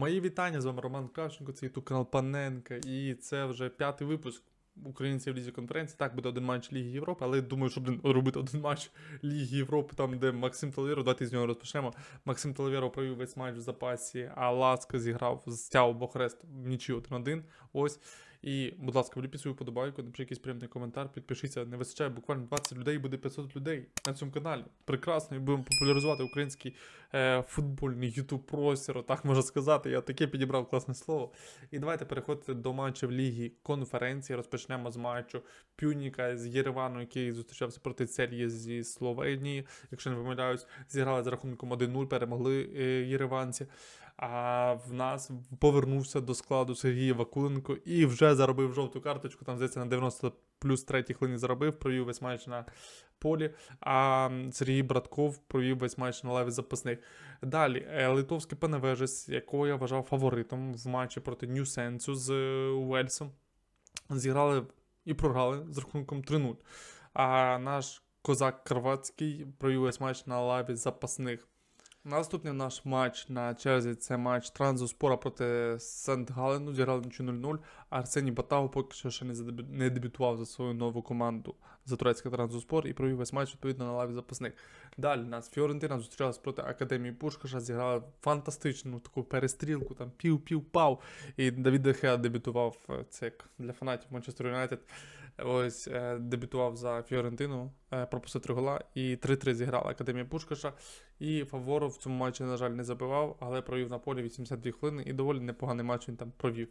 Мої вітання з вами Роман Кравченко, це YouTube канал Паненка, і це вже п'ятий випуск українців лізі конференції. Так, буде один матч Ліги Європи, але я думаю, щоб робити один матч Ліги Європи, там, де Максим Талавєров, давайте з нього розпочнемо. Максим Талавєров провів весь матч в запасі, а Ласка зіграв з Тяо Бохрест в нічі 1-1. Ось. І, будь ласка, вліпіть свою подобайку, напишіть якийсь приємний коментар, підпишіться, не вистачає буквально 20 людей, буде 500 людей на цьому каналі. Прекрасно, і будемо популяризувати український е, футбольний ютуб простір так можна сказати. Я таке підібрав класне слово. І давайте переходити до матчів Ліги конференції. Розпочнемо з матчу Пюніка з Єревану, який зустрічався проти Цельє зі Словенії. Якщо не помиляюсь, зіграли з рахунком 1-0, перемогли е, єреванці. А в нас повернувся до складу Сергій Вакуленко і вже заробив жовту карточку. Там здається на 90 плюс третій хвилині заробив, провів весь матч на полі. А Сергій Братков провів весь матч на лаві запасних. Далі е, литовський паневежець, якого я вважав фаворитом в матчі проти Нью-Сенсу з е, Уельсом, зіграли і програли з рахунком 3-0. А наш козак Карвацький провів весь матч на лаві запасних. Наступний наш матч на черзі це матч транзуспора проти Сент Галену. Зіграли нічу 0-0. Арсеній Батагу поки що ще не дебютував за свою нову команду за турецький транзуспор. і провів весь матч відповідно на лаві запасник. Далі нас Фіорентина зустрілась проти Академії Пушкаша, зіграла фантастичну таку перестрілку, там пів-пів-пав. І Давід Дехеа дебютував е, це як для фанатів Манчестер Юнайтед. Ось е, дебютував за Фіорентину, е, пропустив три гола і 3-3 зіграла Академія Пушкаша. І Фаворов в цьому матчі, на жаль, не забивав, але провів на полі 82 хвилини і доволі непоганий матч він там провів.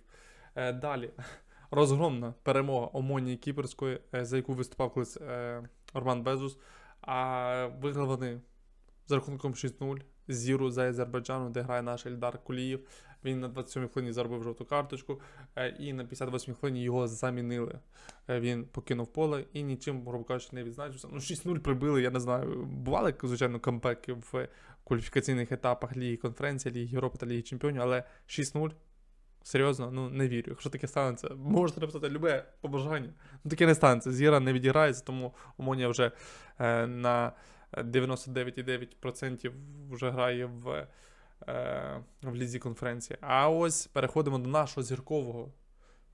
Е, далі розгромна перемога Омонії Кіперської, за яку виступав колись Орман Безус. А виграли вони з рахунком 6-0 зіру за Азербайджану, де грає наш Ельдар Куліїв. Він на 27 й хвилині заробив жовту карточку, е, і на 58 й хвилині його замінили. Е, він покинув поле і нічим, грубо кажучи, не відзначився. Ну, 6-0 прибили, я не знаю. Бували, звичайно, камбеки в кваліфікаційних етапах Ліги Конференції, Ліги Європи та Ліги Чемпіонів, але 6-0. Серйозно, ну не вірю. Якщо таке станеться, можете написати любе побажання. Ну таке не станеться. Зіра не відіграється, тому Омонія вже е, на 99,9% вже грає в е, в лізі конференції. А ось переходимо до нашого зіркового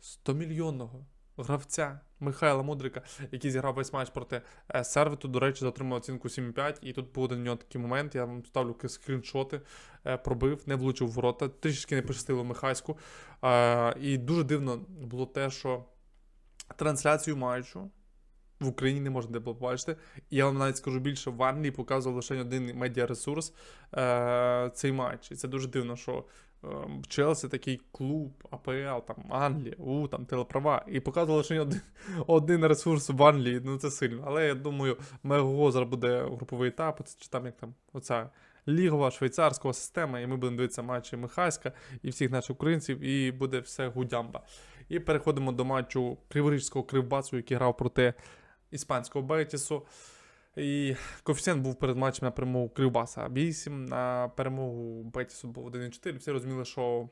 100-мільйонного гравця Михайла Мудрика, який зіграв весь матч проти е, сервіту. До речі, затримав оцінку 7,5. І тут був один нього такий момент. Я вам ставлю скріншоти, е, пробив, не влучив в рота, Трішечки не пощастило Михайську. І дуже дивно було те, що трансляцію матчу в Україні не можна де побачити. І я вам навіть скажу більше, в Англії показував лише один медіаресурс е- цей матч. І це дуже дивно, що е Челсі такий клуб, АПЛ, там Англія, У, там телеправа. І показував лише один один ресурс в Англії. Ну це сильно. Але я думаю, мегозер буде груповий етап, чи там як там оця. Лігова швейцарська система, і ми будемо дивитися матчі Михайська і всіх наших українців, і буде все гудямба. І переходимо до матчу Криворізького кривбацу, який грав проти іспанського Бетісу. І коефіцієнт був перед матчем на перемогу Кривбаса 8, на перемогу Бетісу був 1-4. Всі розуміли, що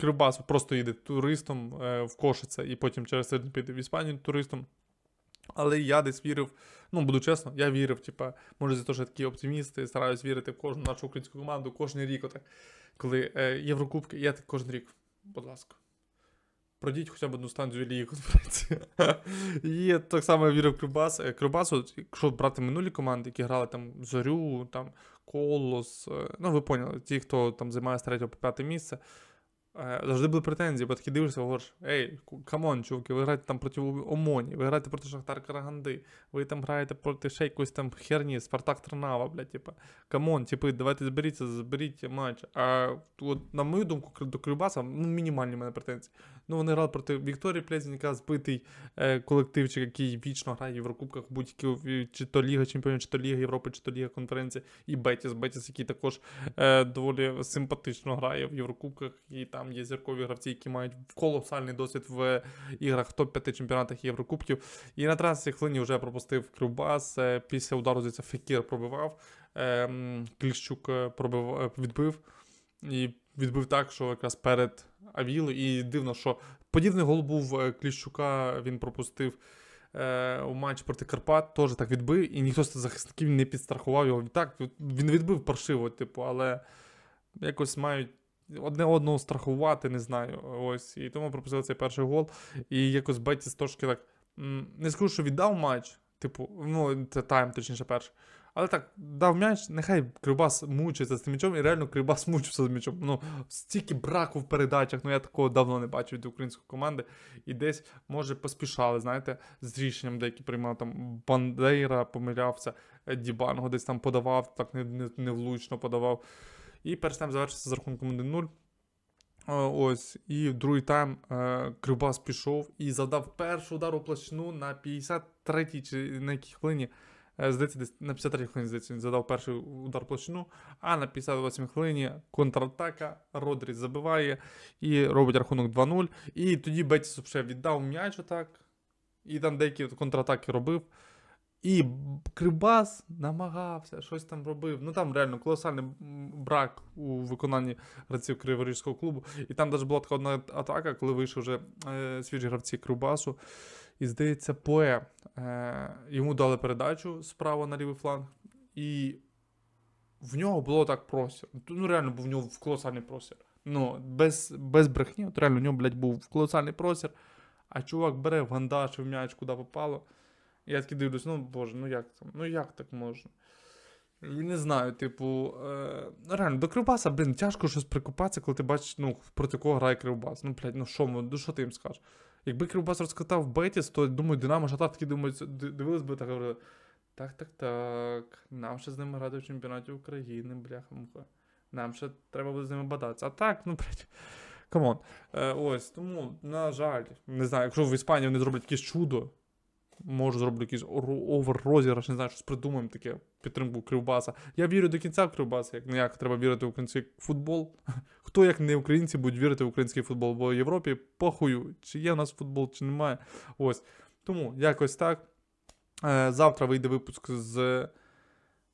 Кривбас просто їде туристом е, в Кошице і потім через середню піде в Іспанію туристом. Але я десь вірив, ну буду чесно, я вірив, типа, може, за те, що такі оптимісти, оптиміст, стараюсь вірити в кожну нашу українську команду, кожен рік, отак, коли е, Єврокубки, я так кожен рік, будь ласка. Пройдіть хоча б одну станцію ліги конференції. І так само я вірив Крубас. Е, Крубасу, якщо брати минулі команди, які грали там Зорю, там Колос, е, ну ви поняли, ті, хто там займає з 3 по п'яте місце, Е, завжди були претензії, бо такі дивишся, говориш, ей, камон, чуваки, ви граєте там проти ОМОНі, ви граєте проти Шахтар Караганди, ви там граєте проти ще якоїсь там херні, Спартак Тернава, блядь, типа. Камон, типи, давайте зберіться, зберіть матч. А от, на мою думку, до Кривбаса, ну, мінімальні в мене претензії. Ну, вони грали проти Вікторії Плезінька, збитий е, колективчик, який вічно грає в Єврокубках, будь-які чи то Ліга Чемпіонів, чи то Ліга Європи, чи то Ліга Конференції, і Бетіс, Бетіс, який також е, доволі симпатично грає в Єврокубках і там там є зіркові гравці, які мають колосальний досвід в іграх топ-5 чемпіонатах Єврокубків. І на 13 хвилині вже пропустив Кривбас. Е, після удару здається, Фекір пробивав. Ем, Кліщук е, пробив, е, відбив і відбив так, що якраз перед Авіло. І дивно, що подібний гол був Кліщука. Він пропустив. У матч проти Карпат теж так відбив, і ніхто з захисників не підстрахував його. Так, він відбив паршиво, типу, але якось мають одне одного страхувати, не знаю. Ось. І тому пропустили цей перший гол. І якось Беті з трошки так. Не скажу, що віддав матч. Типу, ну, це тайм, точніше, перший. Але так, дав м'яч, нехай Крибас мучиться з тим м'ячом, і реально Крибас мучився з м'ячом. Ну, стільки браку в передачах, ну я такого давно не бачив від української команди. І десь, може, поспішали, знаєте, з рішенням, деякі приймали там Бандейра, помилявся, Дібанго десь там подавав, так не, не, невлучно подавав. І перш там завершився з рахунком 1-0. Е, ось, і в другий тайм е, Крибас пішов і завдав першу удар у площину на 53-й чи на якій хвилині. Е, здається, десь на 53 хвилині здається, він задав перший удар площину, а на 58 й хвилині контратака, Родрі забиває і робить рахунок 2-0. І тоді Бетісу вже віддав м'яч отак. І там деякі контратаки робив. І Крибас намагався, щось там робив. Ну там реально колосальний брак у виконанні гравців Криворізького клубу. І там навіть була така одна атака, коли вийшли вже е, свіжі гравці Крибасу. І здається, Пое е, йому дали передачу справа на лівий фланг. І в нього було так простір. Ну, реально був в нього в колосальний простір. Ну, без без брехні, от реально в нього, блядь, був колосальний простір. А чувак бере в гандаш в м'яч, куди попало. Я такий дивлюсь, ну боже, ну як там? Ну як так можна? Не знаю, типу, е, ну, реально, до Кривбаса, блін, тяжко щось прикупатися, коли ти бачиш, ну, проти кого грає Кривбас. Ну, блядь, ну що ну, ти їм скажеш? Якби Кривбас розкатав Бетіс, то думаю, Динамо Шатар такі думають, дивились би так говорили. Так, так, так. Нам ще з ними грати в чемпіонаті України, бляха муха. Нам ще треба буде з ними бодатися. А так, ну, блядь, камон. Е, Ось, тому, на жаль, не знаю, якщо в Іспанії вони зроблять якесь чудо. Може, зроблю якийсь овер-розіграш, не знаю, щось придумаємо таке підтримку Кривбаса. Я вірю до кінця в Кривбаса, як не як треба вірити в український футбол. Хто як не українці будуть вірити в український футбол, бо в Європі похую, чи є в нас футбол, чи немає. Ось. Тому якось так. Е, завтра вийде випуск з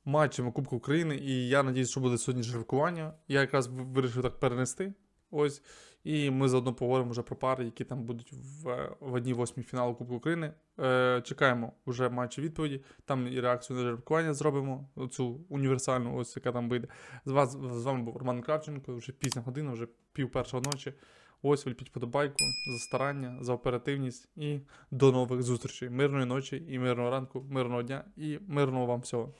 матчами Кубку України, і я надіюсь, що буде сьогодні жаркування. Я якраз вирішив так перенести. Ось. І ми заодно поговоримо вже про пари, які там будуть в в одній восьмій фіналу Кубку України. Е, Чекаємо вже матчі відповіді. Там і реакцію на жеребкування зробимо. цю універсальну, ось яка там вийде. З вас з вами був Роман Кравченко. Вже пізня година, вже пів першого ночі. Ось вліпіть подобайку за старання, за оперативність і до нових зустрічей. Мирної ночі і мирного ранку, мирного дня і мирного вам всього.